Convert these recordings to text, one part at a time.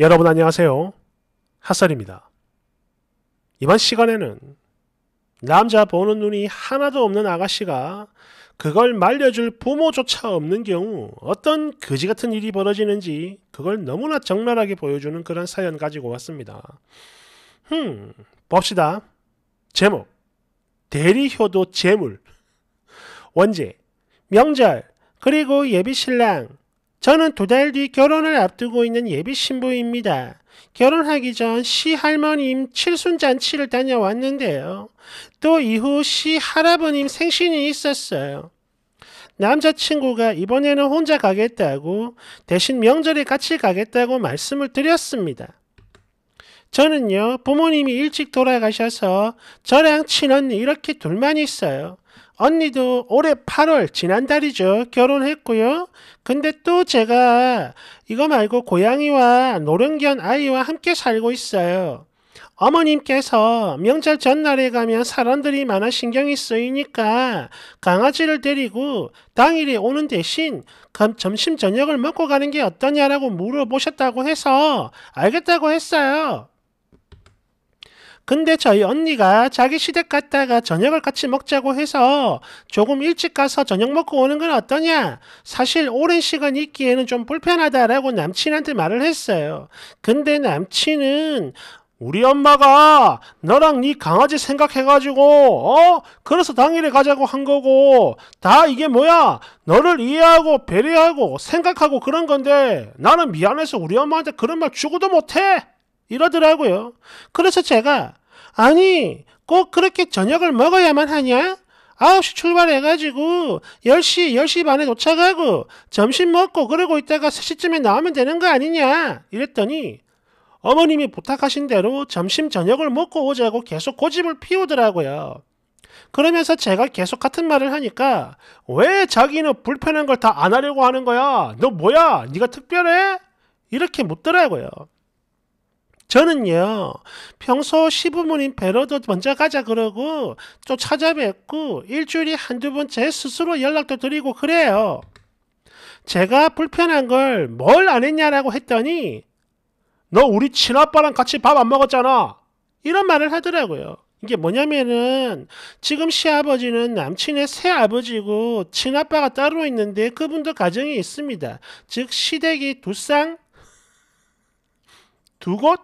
여러분 안녕하세요. 핫설입니다. 이번 시간에는 남자 보는 눈이 하나도 없는 아가씨가 그걸 말려줄 부모조차 없는 경우 어떤 거지 같은 일이 벌어지는지 그걸 너무나 적나라하게 보여주는 그런 사연 가지고 왔습니다. 흠, 봅시다. 제목 대리효도 재물 원제 명절 그리고 예비신랑 저는 두 달 뒤 결혼을 앞두고 있는 예비 신부입니다. 결혼하기 전 시할머님 칠순잔치를 다녀왔는데요. 또 이후 시할아버님 생신이 있었어요. 남자친구가 이번에는 혼자 가겠다고 대신 명절에 같이 가겠다고 말씀을 드렸습니다. 저는요, 부모님이 일찍 돌아가셔서 저랑 친언니 이렇게 둘만 있어요. 언니도 올해 8월 지난달이죠. 결혼했고요. 근데 또 제가 이거 말고 고양이와 노령견 아이와 함께 살고 있어요. 어머님께서 명절 전날에 가면 사람들이 많아 신경이 쓰이니까 강아지를 데리고 당일에 오는 대신 점심 저녁을 먹고 가는 게 어떠냐라고 물어보셨다고 해서 알겠다고 했어요. 근데 저희 언니가 자기 시댁 갔다가 저녁을 같이 먹자고 해서 조금 일찍 가서 저녁 먹고 오는 건 어떠냐? 사실 오랜 시간 있기에는 좀 불편하다라고 남친한테 말을 했어요. 근데 남친은 우리 엄마가 너랑 네 강아지 생각해가지고 어 그래서 당일에 가자고 한 거고 다 이게 뭐야 너를 이해하고 배려하고 생각하고 그런 건데 나는 미안해서 우리 엄마한테 그런 말 주고도 못해 이러더라고요 그래서 제가 아니, 꼭 그렇게 저녁을 먹어야만 하냐? 9시 출발해가지고 10시, 10시 반에 도착하고 점심 먹고 그러고 있다가 3시쯤에 나오면 되는 거 아니냐? 이랬더니 어머님이 부탁하신 대로 점심 저녁을 먹고 오자고 계속 고집을 피우더라고요. 그러면서 제가 계속 같은 말을 하니까 왜 자기는 불편한 걸 다 안 하려고 하는 거야? 너 뭐야? 네가 특별해? 이렇게 묻더라고요. 저는요, 평소 시부모님 배로도 먼저 가자 그러고, 또 찾아뵙고, 일주일에 한두 번 제 스스로 연락도 드리고 그래요. 제가 불편한 걸 뭘 안 했냐라고 했더니, 너 우리 친아빠랑 같이 밥 안 먹었잖아. 이런 말을 하더라고요. 이게 뭐냐면은 지금 시아버지는 남친의 새아버지고 친아빠가 따로 있는데 그분도 가정이 있습니다. 즉 시댁이 두 쌍, 두 곳,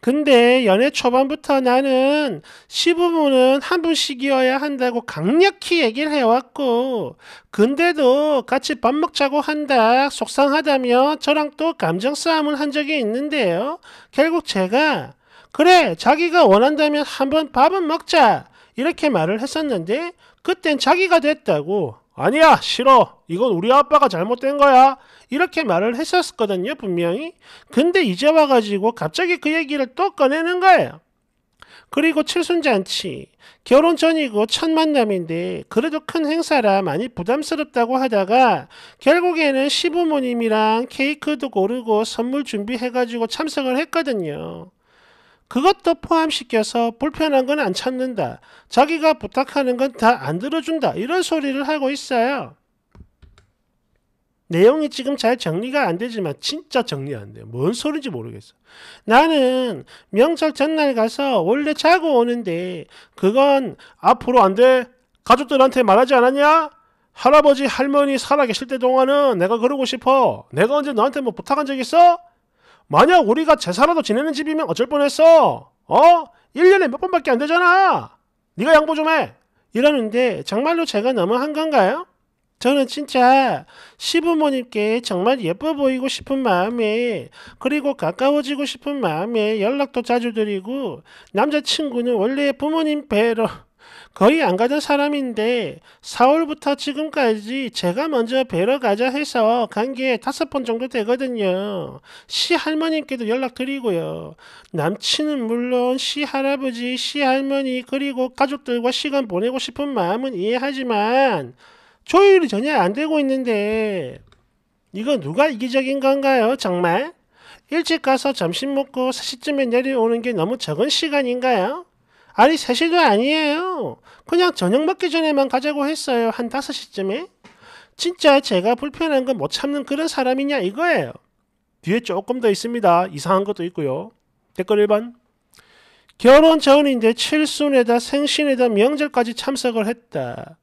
근데 연애 초반부터 나는 시부모는 한 분씩이어야 한다고 강력히 얘기를 해왔고, 근데도 같이 밥 먹자고 한다, 속상하다며 저랑 또 감정 싸움을 한 적이 있는데요. 결국 제가, 그래, 자기가 원한다면 한번 밥은 먹자. 이렇게 말을 했었는데, 그땐 자기가 됐다고 아니야 싫어 이건 우리 아빠가 잘못된 거야 이렇게 말을 했었거든요 분명히 근데 이제 와가지고 갑자기 그 얘기를 또 꺼내는 거예요 그리고 칠순잔치 결혼 전이고 첫 만남인데 그래도 큰 행사라 많이 부담스럽다고 하다가 결국에는 시부모님이랑 케이크도 고르고 선물 준비해가지고 참석을 했거든요 그것도 포함시켜서 불편한 건 안 찾는다. 자기가 부탁하는 건 다 안 들어준다. 이런 소리를 하고 있어요. 내용이 지금 잘 정리가 안 되지만 진짜 정리 안 돼요. 뭔 소리인지 모르겠어. 나는 명절 전날 가서 원래 자고 오는데 그건 앞으로 안 돼. 가족들한테 말하지 않았냐? 할아버지 할머니 살아계실 때 동안은 내가 그러고 싶어. 내가 언제 너한테 뭐 부탁한 적 있어? 만약 우리가 제사라도 지내는 집이면 어쩔 뻔했어. 어? 1년에 몇 번밖에 안 되잖아. 네가 양보 좀 해. 이러는데 정말로 제가 너무 한건가요? 저는 진짜 시부모님께 정말 예뻐 보이고 싶은 마음에 그리고 가까워지고 싶은 마음에 연락도 자주 드리고 남자친구는 원래 부모님 배로 거의 안 가던 사람인데 4월부터 지금까지 제가 먼저 뵈러 가자 해서 간 게 다섯 번 정도 되거든요. 시할머님께도 연락드리고요. 남친은 물론 시할아버지, 시할머니 그리고 가족들과 시간 보내고 싶은 마음은 이해하지만 조율이 전혀 안 되고 있는데 이거 누가 이기적인 건가요 정말? 일찍 가서 점심 먹고 3시쯤에 내려오는 게 너무 적은 시간인가요? 아니 사실도 아니에요. 그냥 저녁 먹기 전에만 가자고 했어요. 한 5시쯤에. 진짜 제가 불편한 건 못 참는 그런 사람이냐 이거예요. 뒤에 조금 더 있습니다. 이상한 것도 있고요. 댓글 1번. 결혼 전인데 칠순에다 생신에다 명절까지 참석을 했다.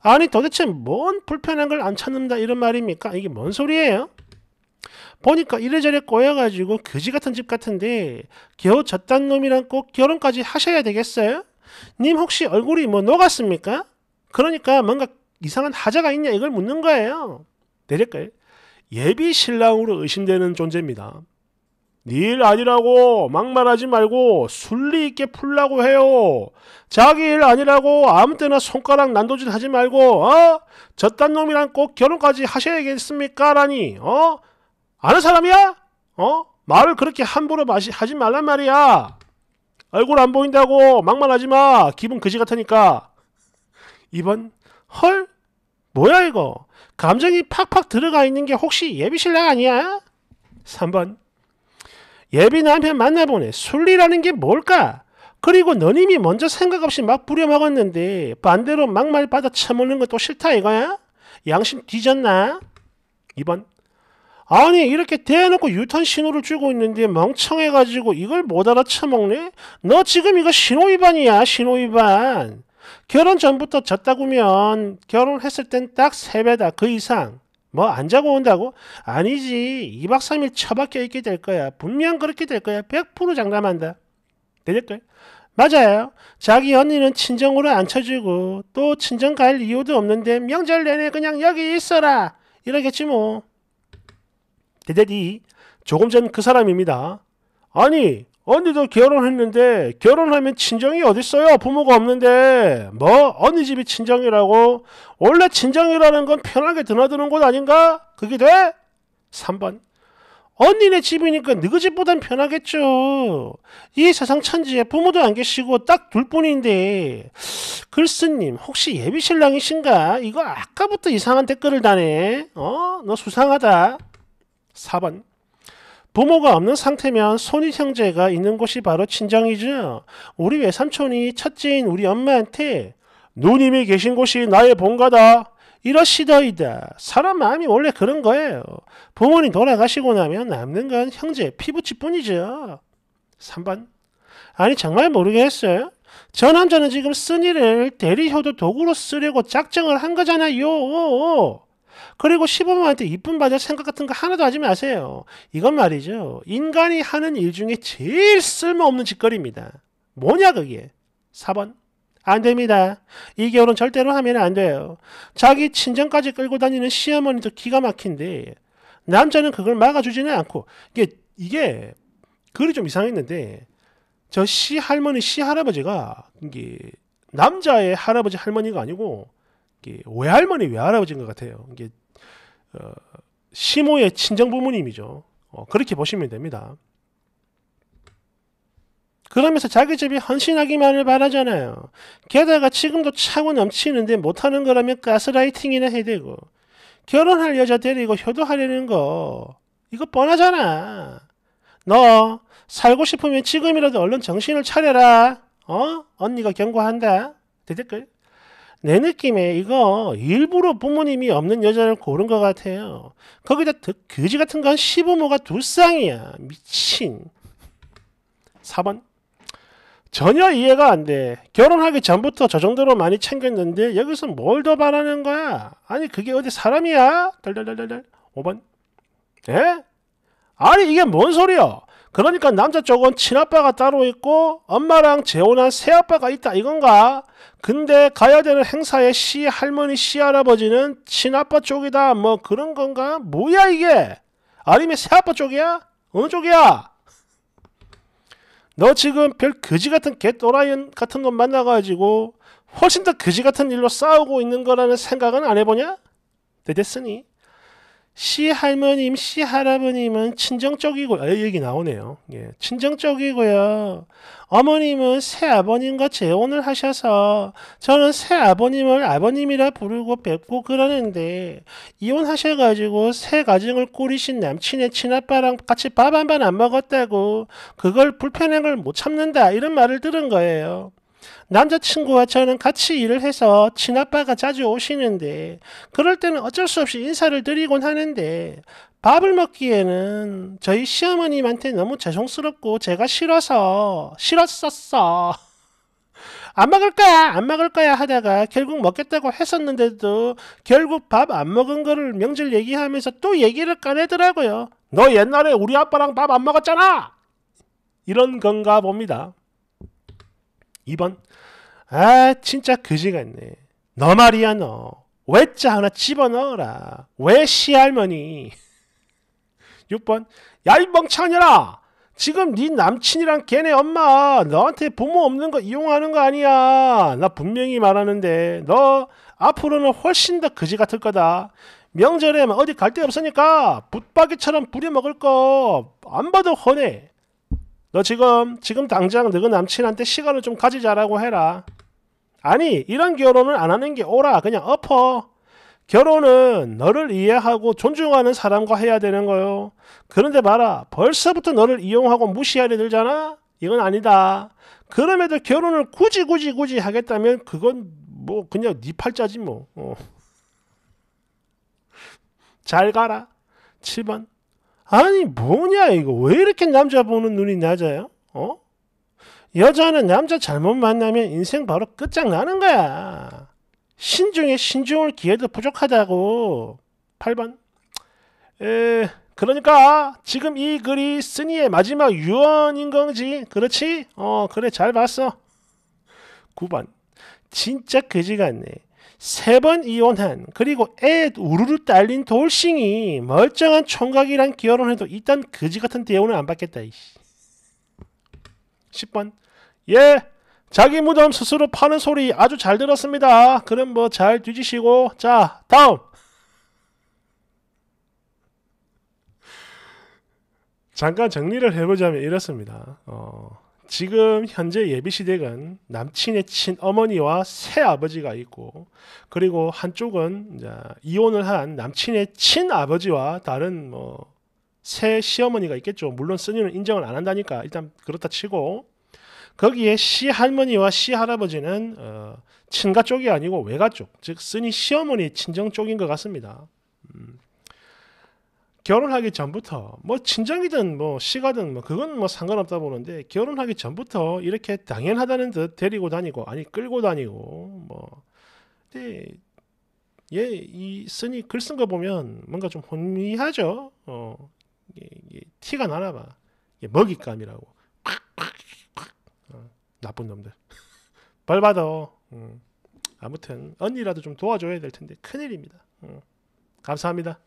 아니 도대체 뭔 불편한 걸 안 참는다 이런 말입니까? 이게 뭔 소리예요? 보니까 이래저래 꼬여가지고 거지 같은 집 같은데 겨우 저딴 놈이랑 꼭 결혼까지 하셔야 되겠어요? 님 혹시 얼굴이 뭐 녹았습니까? 그러니까 뭔가 이상한 하자가 있냐 이걸 묻는 거예요. 내릴까요? 예비 신랑으로 의심되는 존재입니다. 니 일 아니라고 막말하지 말고 순리 있게 풀라고 해요. 자기 일 아니라고 아무 때나 손가락 난도질 하지 말고 어? 저딴 놈이랑 꼭 결혼까지 하셔야겠습니까? 라니 어? 아는 사람이야? 어? 말을 그렇게 함부로 마시, 하지 말란 말이야. 얼굴 안 보인다고 막말하지 마. 기분 그지 같으니까. 2번 헐? 뭐야 이거? 감정이 팍팍 들어가 있는 게 혹시 예비 신랑 아니야? 3번 예비 남편 만나보네. 순리라는 게 뭘까? 그리고 너님이 먼저 생각 없이 막 부려먹었는데 반대로 막말 받아 처먹는 것도 싫다 이거야? 양심 뒤졌나? 2번 아니 이렇게 대놓고 유턴 신호를 주고 있는데 멍청해가지고 이걸 못 알아쳐먹네? 너 지금 이거 신호위반이야 신호위반 결혼 전부터 졌다구면 결혼했을 땐 딱 세배다그 이상 뭐 안 자고 온다고? 아니지 2박 3일 처박혀 있게 될 거야 분명 그렇게 될 거야 100% 장담한다 될걸? 맞아요. 자기 언니는 친정으로 앉혀주고또 친정 갈 이유도 없는데 명절 내내 그냥 여기 있어라 이러겠지 뭐. 대대디 조금 전 그 사람입니다. 아니 언니도 결혼했는데 결혼하면 친정이 어딨어요? 부모가 없는데 뭐 언니 집이 친정이라고? 원래 친정이라는 건 편하게 드나드는 곳 아닌가? 그게 돼? 3번 언니네 집이니까 너희 집보단 편하겠죠. 이 세상 천지에 부모도 안 계시고 딱 둘 뿐인데 글스님 혹시 예비 신랑이신가? 이거 아까부터 이상한 댓글을 다네. 어? 너 수상하다. 4번 부모가 없는 상태면 손이 형제가 있는 곳이 바로 친정이죠. 우리 외삼촌이 첫째인 우리 엄마한테 누님이 계신 곳이 나의 본가다. 이러시더이다. 사람 마음이 원래 그런 거예요. 부모님 돌아가시고 나면 남는 건 형제, 피부치뿐이죠. 3번 아니 정말 모르겠어요. 저 남자는 지금 쓴 일을 대리효도 도구로 쓰려고 작정을 한 거잖아요. 그리고 시부모한테 이쁨 받을 생각 같은 거 하나도 하지 마세요. 이건 말이죠. 인간이 하는 일 중에 제일 쓸모없는 짓거리입니다. 뭐냐 그게? 4번. 안 됩니다. 이 결혼 절대로 하면 안 돼요. 자기 친정까지 끌고 다니는 시어머니도 기가 막힌데 남자는 그걸 막아주지는 않고 이게 이게 글이 좀 이상했는데 저시 할머니 시 할아버지가 이게 남자의 할아버지 할머니가 아니고 이게 외할머니 외할아버지인 것 같아요. 이게 어, 시모의 친정 부모님이죠. 어, 그렇게 보시면 됩니다. 그러면서 자기 집이 헌신하기만을 바라잖아요. 게다가 지금도 차고 넘치는데 못하는 거라면 가스라이팅이나 해야되고 결혼할 여자 데리고 효도하려는 거 이거 뻔하잖아. 너 살고 싶으면 지금이라도 얼른 정신을 차려라. 어? 언니가 경고한다. 대댓글. 내 느낌에 이거 일부러 부모님이 없는 여자를 고른 것 같아요. 거기다 그지 같은 건 시부모가 두 쌍이야. 미친. 4번. 전혀 이해가 안 돼. 결혼하기 전부터 저 정도로 많이 챙겼는데 여기서 뭘 더 바라는 거야? 아니 그게 어디 사람이야? 달달달달달. 5번. 에? 아니 이게 뭔 소리야? 그러니까 남자 쪽은 친아빠가 따로 있고 엄마랑 재혼한 새아빠가 있다 이건가? 근데 가야 되는 행사에 시 할머니 시 할아버지는 친아빠 쪽이다 뭐 그런 건가? 뭐야 이게? 아니면 새아빠 쪽이야? 어느 쪽이야? 너 지금 별 거지 같은 개또라이 같은 놈 만나가지고 훨씬 더 거지 같은 일로 싸우고 있는 거라는 생각은 안 해보냐? 네, 됐으니. 시 할머님, 시 할아버님은 친정적이고 아, 여기 나오네요. 예, 친정적이고요. 어머님은 새 아버님과 재혼을 하셔서 저는 새 아버님을 아버님이라 부르고 뵙고 그러는데 이혼하셔가지고 새 가정을 꾸리신 남친의 친아빠랑 같이 밥 한 번 안 먹었다고 그걸 불편한 걸 못 참는다 이런 말을 들은 거예요. 남자친구와 저는 같이 일을 해서 친아빠가 자주 오시는데 그럴 때는 어쩔 수 없이 인사를 드리곤 하는데 밥을 먹기에는 저희 시어머님한테 너무 죄송스럽고 제가 싫어서 싫었었어. 안 먹을 거야, 안 먹을 거야 하다가 결국 먹겠다고 했었는데도 결국 밥 안 먹은 거를 명절 얘기하면서 또 얘기를 꺼내더라고요. 너 옛날에 우리 아빠랑 밥 안 먹었잖아! 이런 건가 봅니다. 2번 아 진짜 그지가 있네. 너 말이야 너. 왜자 하나 집어넣어라. 왜 시할머니? 6번 야 이 멍청하냐 지금 네 남친이랑 걔네 엄마 너한테 부모 없는 거 이용하는 거 아니야. 나 분명히 말하는데 너 앞으로는 훨씬 더 그지 같을 거다. 명절에 어디 갈 데 없으니까 붙박이처럼 부려먹을 거안 봐도 훤해. 너 지금 지금 당장 너희 남친한테 시간을 좀 가지자라고 해라. 아니 이런 결혼을 안 하는 게 옳아. 그냥 엎어. 결혼은 너를 이해하고 존중하는 사람과 해야 되는 거요. 그런데 봐라 벌써부터 너를 이용하고 무시하려 들잖아. 이건 아니다. 그럼에도 결혼을 굳이 굳이 굳이 하겠다면 그건 뭐 그냥 네 팔자지 뭐. 어. 잘 가라. 7번. 아니 뭐냐 이거 왜 이렇게 남자 보는 눈이 낮아요? 어? 여자는 남자 잘못 만나면 인생 바로 끝장나는 거야. 신중에 신중을 기회도 부족하다고. 8번. 에, 그러니까 지금 이 글이 쓰니의 마지막 유언인 건지 그렇지? 어 그래 잘 봤어. 9번. 진짜 그지 같네. 세번 이혼한 그리고 애 우르르 딸린 돌싱이 멀쩡한 총각이랑 결혼해도 일단 그지 같은 대우는 안 받겠다. 10번 예 자기 무덤 스스로 파는 소리 아주 잘 들었습니다. 그럼 뭐 잘 뒤지시고 자 다음 잠깐 정리를 해보자면 이렇습니다. 어. 지금 현재 예비시댁은 남친의 친어머니와 새아버지가 있고 그리고 한쪽은 이혼을 한 남친의 친아버지와 다른 뭐 새 시어머니가 있겠죠. 물론 쓰니는 인정을 안 한다니까 일단 그렇다 치고 거기에 시할머니와 시할아버지는 어, 친가 쪽이 아니고 외가 쪽, 즉 쓰니 시어머니 친정 쪽인 것 같습니다. 음. 결혼하기 전부터 뭐 친정이든 뭐 시가든 뭐 그건 뭐 상관없다 보는데 결혼하기 전부터 이렇게 당연하다는 듯 데리고 다니고 아니 끌고 다니고 뭐 근데 얘이 예, 쓰니 글 쓴 거 보면 뭔가 좀 혼미하죠 어이 예, 예, 티가 나나 봐 예, 먹잇감이라고 어, 나쁜 놈들 벌 받아 음. 아무튼 언니라도 좀 도와줘야 될 텐데 큰일입니다 음. 감사합니다.